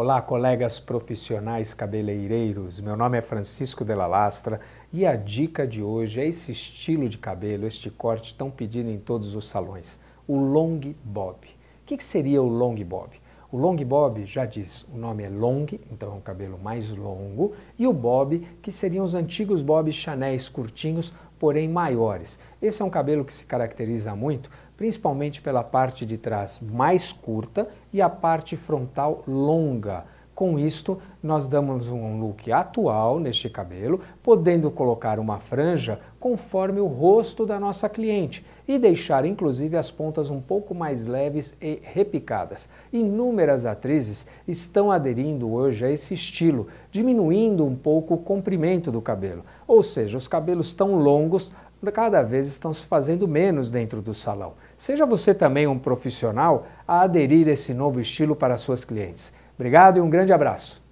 Olá, colegas profissionais cabeleireiros. Meu nome é Francisco Della Lastra e a dica de hoje é esse estilo de cabelo, este corte tão pedido em todos os salões, o long bob. O que, seria o long bob? O long bob já diz, o nome é long, então é um cabelo mais longo, e o bob, que seriam os antigos bob chanéis curtinhos, porém maiores. Esse é um cabelo que se caracteriza muito principalmente pela parte de trás mais curta e a parte frontal longa. Com isto, nós damos um look atual neste cabelo, podendo colocar uma franja conforme o rosto da nossa cliente e deixar inclusive as pontas um pouco mais leves e repicadas. Inúmeras atrizes estão aderindo hoje a esse estilo, diminuindo um pouco o comprimento do cabelo, ou seja, os cabelos tão longos cada vez estão se fazendo menos dentro do salão. Seja você também um profissional a aderir esse novo estilo para suas clientes. Obrigado e um grande abraço.